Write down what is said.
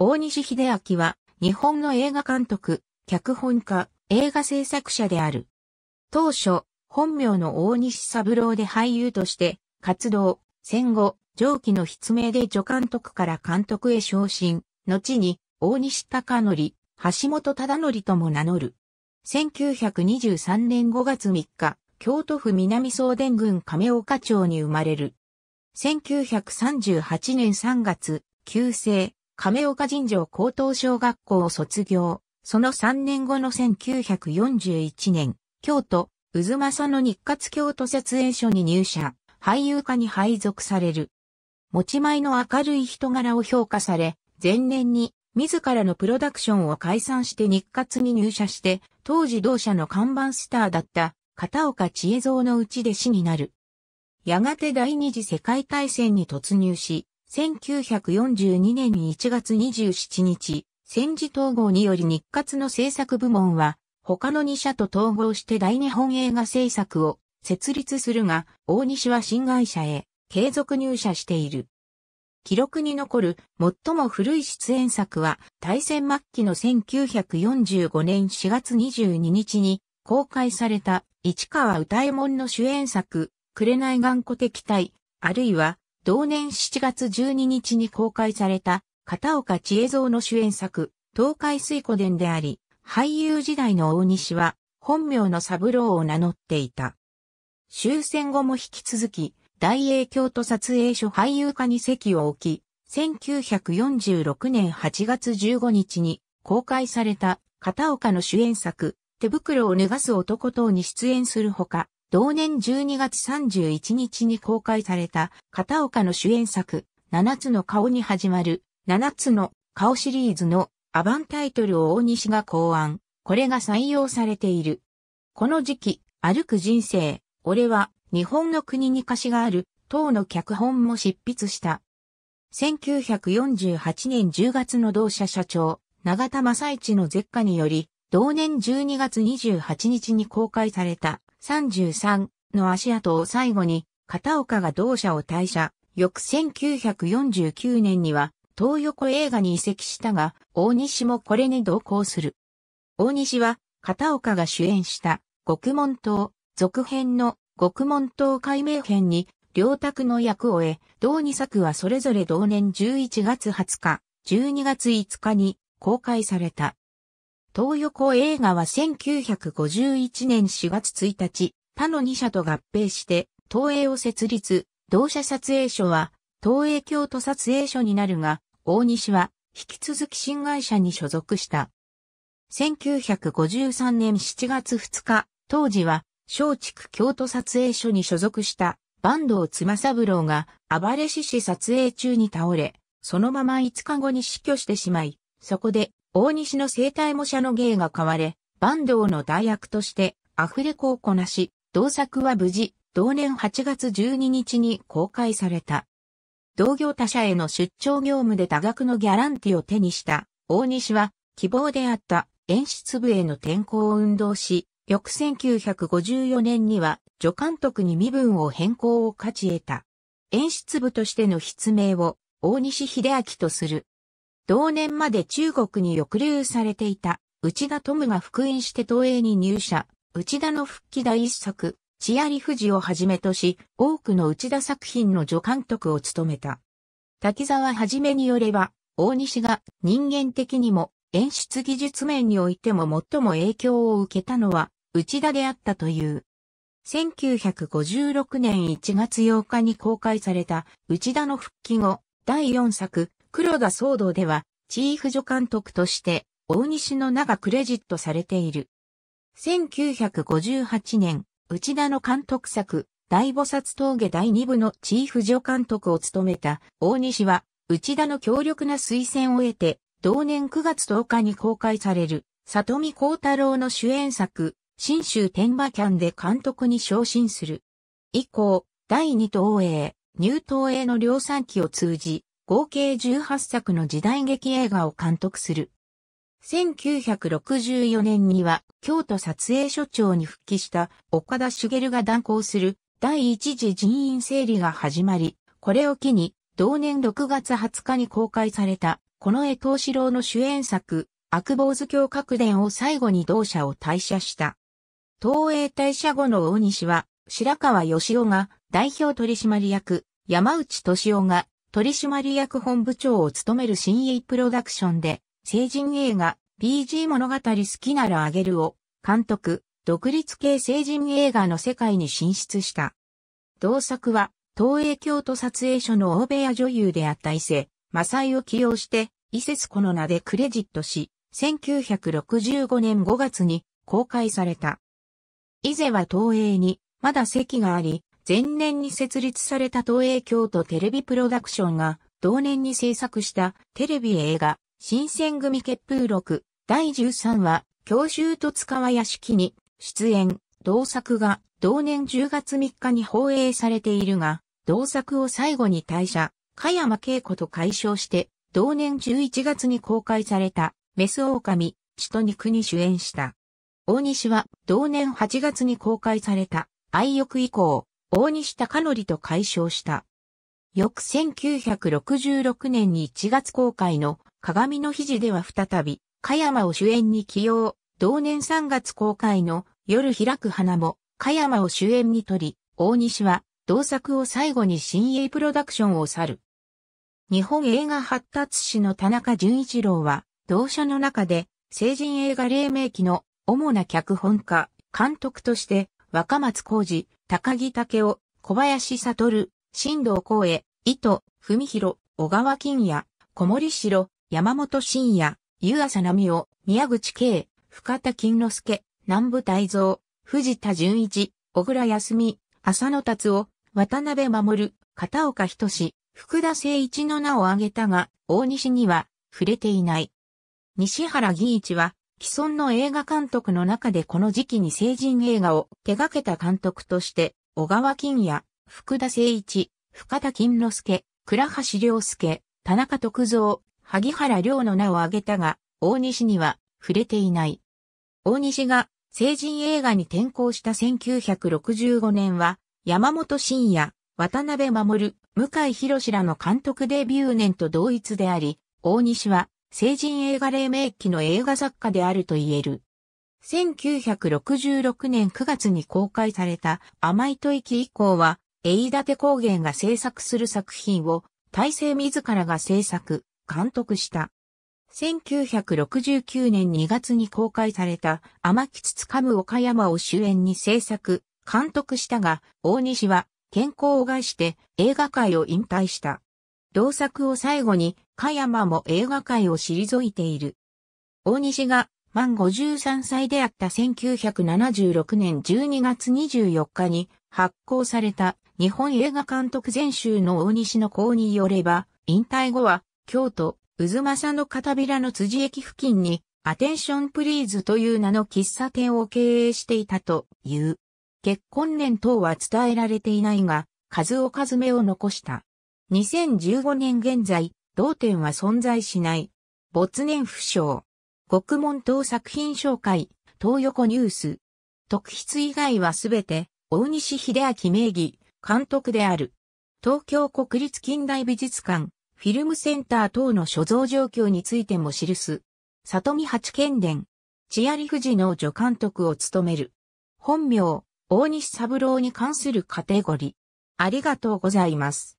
大西秀明は、日本の映画監督、脚本家、映画制作者である。当初、本名の大西三郎で俳優として、活動、戦後、上記の筆名で助監督から監督へ昇進、後に、大西隆則、橋本忠則とも名乗る。1923年5月3日、京都府南総伝郡亀岡町に生まれる。1938年3月、旧姓、亀岡尋常高等小学校を卒業。その3年後の1941年、京都、渦政の日活京都設営所に入社、俳優家に配属される。持ち前の明るい人柄を評価され、前年に自らのプロダクションを解散して日活に入社して、当時同社の看板スターだった片岡千恵蔵のうち弟子になる。やがて第二次世界大戦に突入し、1942年1月27日、戦時統合により日活の制作部門は、他の2社と統合して大日本映画制作を設立するが、大西は新会社へ継続入社している。記録に残る最も古い出演作は、大戦末期の1945年4月22日に公開された市川歌右衛門の主演作、紅頑固敵対、あるいは同年7月12日に公開された片岡千恵蔵の主演作、東海水湖伝であり、俳優時代の大西は本名の三郎を名乗っていた。終戦後も引き続き、大英京都撮影所俳優課に席を置き、1946年8月15日に公開された片岡の主演作、手袋を脱がす男等に出演するほか、同年12月31日に公開された片岡の主演作、七つの顔に始まる、七つの顔シリーズのアバンタイトルを大西が考案。これが採用されている。この時期、歩く人生、俺は日本の国に貸しがある、等の脚本も執筆した。1948年10月の同社社長、永田正一の絶下により、同年12月28日に公開された33の足跡を最後に、片岡が同社を退社。翌1949年には、東横映画に移籍したが、大西もこれに同行する。大西は、片岡が主演した、極門島、続編の極門島解明編に、両卓の役を得、同2作はそれぞれ同年11月20日、12月5日に公開された。東横映画は1951年4月1日、他の2社と合併して、東映を設立、同社撮影所は、東映京都撮影所になるが、大西は、引き続き新会社に所属した。1953年7月2日、当時は、松竹京都撮影所に所属した、坂東ぶ三郎が、暴れ獅子撮影中に倒れ、そのまま5日後に死去してしまい、そこで、大西の生体模写の芸が買われ、坂東の代役としてアフレコをこなし、同作は無事、同年8月12日に公開された。同業他社への出張業務で多額のギャランティを手にした大西は希望であった演出部への転向を運動し、翌1954年には助監督に身分を変更を勝ち得た。演出部としての筆名を大西秀明とする。同年まで中国に抑留されていた内田トムが復員して東映に入社、内田の復帰第一作、チアリ富士をはじめとし、多くの内田作品の助監督を務めた。滝沢はじめによれば、大西が人間的にも演出技術面においても最も影響を受けたのは内田であったという。1956年1月8日に公開された内田の復帰後、第4作、黒田騒動では、チーフ助監督として、大西の名がクレジットされている。1958年、内田の監督作、大菩薩峠第2部のチーフ助監督を務めた大西は、内田の強力な推薦を得て、同年9月10日に公開される、里見光太郎の主演作、新州天馬キャンで監督に昇進する。以降、第2東映、入党ー東映の量産機を通じ、合計18作の時代劇映画を監督する。1964年には京都撮影所長に復帰した岡田茂が断行する第一次人員整理が始まり、これを機に同年6月20日に公開された、この江藤四郎の主演作、悪坊主教格伝を最後に同社を退社した。東映退社後の大西は、白川義雄が代表取締役、山内俊夫が取締役本部長を務める新鋭プロダクションで、成人映画、BG 物語好きならあげるを、監督、独立系成人映画の世界に進出した。同作は、東映京都撮影所の大部屋女優であった伊勢、マサイを起用して、伊勢子の名でクレジットし、1965年5月に公開された。伊勢は東映に、まだ席があり、前年に設立された東映京都テレビプロダクションが、同年に制作したテレビ映画、新選組結風録第13話、教習と塚は屋敷に出演、同作が同年10月3日に放映されているが、同作を最後に退社、加山恵子と解消して、同年11月に公開された、メス狼、血と肉に主演した。大西は同年8月に公開された、愛欲以降、大西隆則と解消した。翌1966年に1月公開の鏡の肘では再び、加山を主演に起用、同年3月公開の夜開く花も、加山を主演に取り、大西は同作を最後に新鋭プロダクションを去る。日本映画発達史の田中淳一郎は、同社の中で、成人映画黎明期の主な脚本家、監督として、若松浩二、高木武夫、小林悟、新藤光栄、伊藤、文博、小川金也、小森城、山本慎也、湯浅奈美夫、宮口慶、深田金之助、南部大蔵、藤田純一、小倉康美、浅野達夫、渡辺守、片岡仁福田誠一の名を挙げたが、大西には触れていない。西原義一は、既存の映画監督の中でこの時期に成人映画を手掛けた監督として、小川金也、福田誠一、深田金之助、倉橋良介、田中徳造、萩原良の名を挙げたが、大西には触れていない。大西が成人映画に転向した1965年は、山本慎也、渡辺守、向井博らの監督デビュー年と同一であり、大西は成人映画黎明期の映画作家であると言える。1966年9月に公開された甘い吐息以降は、エイダテ高原が制作する作品を、大勢自らが制作、監督した。1969年2月に公開された甘吉つかむ岡山を主演に制作、監督したが、大西は健康を害して映画界を引退した。同作を最後に香山も映画界を退いている。大西が満53歳であった1976年12月24日に発行された日本映画監督全集の大西の功によれば、引退後は京都、渦政の片平の辻駅付近にアテンションプリーズという名の喫茶店を経営していたという。結婚年等は伝えられていないが、数を数めを残した。2015年現在、同点は存在しない。没年不詳。獄門等作品紹介、東横ニュース。特筆以外はすべて、大西秀明名義、監督である。東京国立近代美術館、フィルムセンター等の所蔵状況についても記す。里見八剣伝、千有富士の助監督を務める。本名、大西三郎に関するカテゴリー。ありがとうございます。